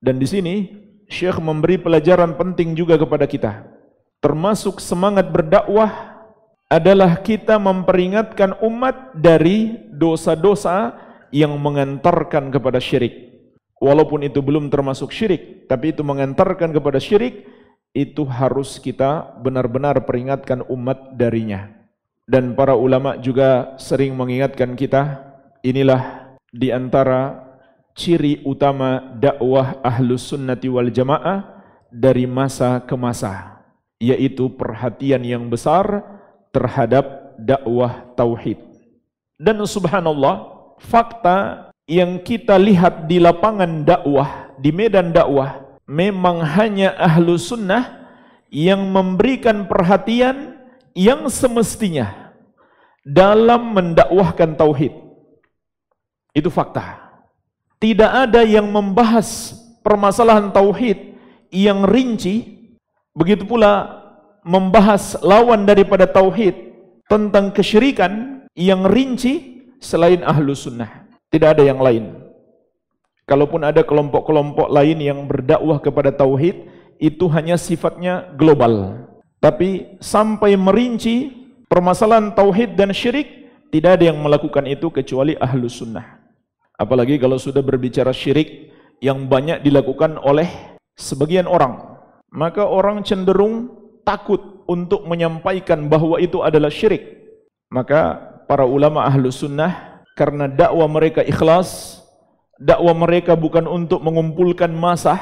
Dan di sini Syekh memberi pelajaran penting juga kepada kita. Termasuk semangat berdakwah adalah kita memperingatkan umat dari dosa-dosa yang mengantarkan kepada syirik. Walaupun itu belum termasuk syirik, tapi itu mengantarkan kepada syirik, itu harus kita benar-benar peringatkan umat darinya. Dan para ulama juga sering mengingatkan kita, inilah di antara ciri utama dakwah ahlus sunnati wal jamaah dari masa ke masa, yaitu perhatian yang besar terhadap dakwah tauhid. Dan subhanallah, fakta yang kita lihat di lapangan dakwah, di medan dakwah, memang hanya ahlu sunnah yang memberikan perhatian yang semestinya dalam mendakwahkan tauhid. Itu fakta. Tidak ada yang membahas permasalahan tauhid yang rinci, begitu pula membahas lawan daripada tauhid tentang kesyirikan yang rinci selain ahlu sunnah. Tidak ada yang lain. Kalaupun ada kelompok-kelompok lain yang berdakwah kepada tauhid, itu hanya sifatnya global. Tapi sampai merinci permasalahan tauhid dan syirik, tidak ada yang melakukan itu kecuali ahlu sunnah. Apalagi kalau sudah berbicara syirik yang banyak dilakukan oleh sebagian orang. Maka orang cenderung takut untuk menyampaikan bahwa itu adalah syirik. Maka para ulama ahlu sunnah karena dakwah mereka ikhlas, dakwah mereka bukan untuk mengumpulkan masa,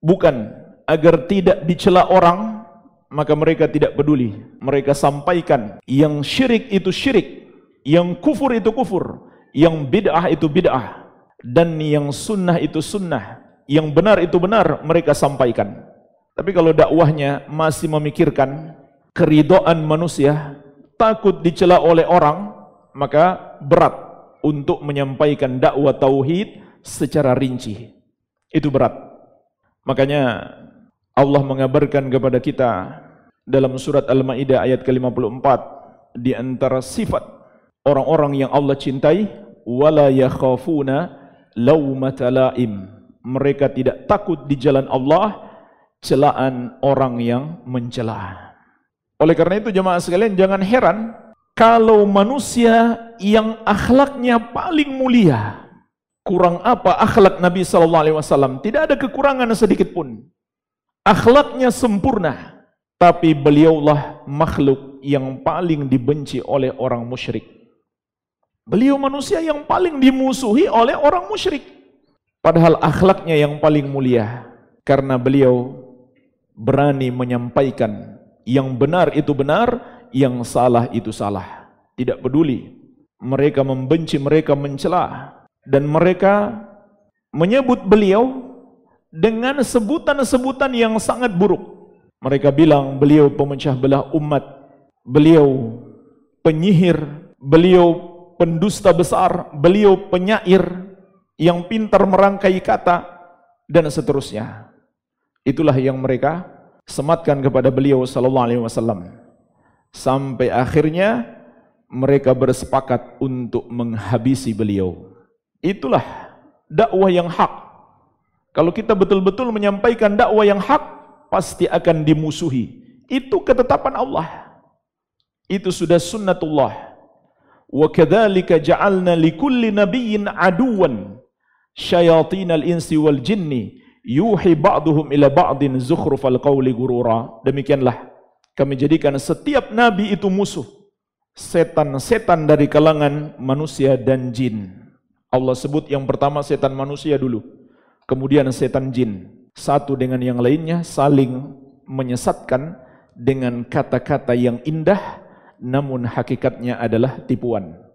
bukan agar tidak dicela orang, maka mereka tidak peduli. Mereka sampaikan yang syirik itu syirik, yang kufur itu kufur yang bid'ah itu bid'ah dan yang sunnah itu sunnah, yang benar itu benar mereka sampaikan. Tapi kalau dakwahnya masih memikirkan keridoan manusia, takut dicela oleh orang, maka berat untuk menyampaikan dakwah tauhid secara rinci. Itu berat. Makanya Allah mengabarkan kepada kita dalam surat Al-Maidah ayat ke-54 di antara sifat orang-orang yang Allah cintai wala yakhafuna laumata laim. Mereka tidak takut di jalan Allah celaan orang yang mencela. Oleh karena itu jemaah sekalian jangan heran kalau manusia yang akhlaknya paling mulia kurang apa akhlak Nabi sallallahu alaihi wasallam tidak ada kekurangan sedikit pun akhlaknya sempurna tapi beliaulah makhluk yang paling dibenci oleh orang musyrik Beliau manusia yang paling dimusuhi oleh orang musyrik. Padahal akhlaknya yang paling mulia. Karena beliau berani menyampaikan yang benar itu benar, yang salah itu salah. Tidak peduli. Mereka membenci, mereka mencela. Dan mereka menyebut beliau dengan sebutan-sebutan yang sangat buruk. Mereka bilang beliau pemecah belah umat, beliau penyihir, beliau pendusta besar, beliau penyair yang pintar merangkai kata, dan seterusnya. Itulah yang mereka sematkan kepada beliau sallallahu alaihi wasallam. Sampai akhirnya mereka bersepakat untuk menghabisi beliau. Itulah dakwah yang hak. Kalau kita betul-betul menyampaikan dakwah yang hak, pasti akan dimusuhi. Itu ketetapan Allah. Itu sudah sunnatullah. وَكَذَلِكَ جَعَلْنَا لِكُلِّ نَبِيٍ عَدُوًا شَيَاطِينَ الْإِنْسِ وَالْجِنِّ wal بَعْضُهُمْ إِلَى بَعْضٍ ila ba'din غُرُورًا Demikianlah kami jadikan setiap nabi itu musuh setan-setan dari kalangan manusia dan jin. Allah sebut yang pertama setan manusia dulu, kemudian setan jin. Satu dengan yang lainnya saling menyesatkan dengan kata-kata yang indah namun hakikatnya adalah tipuan.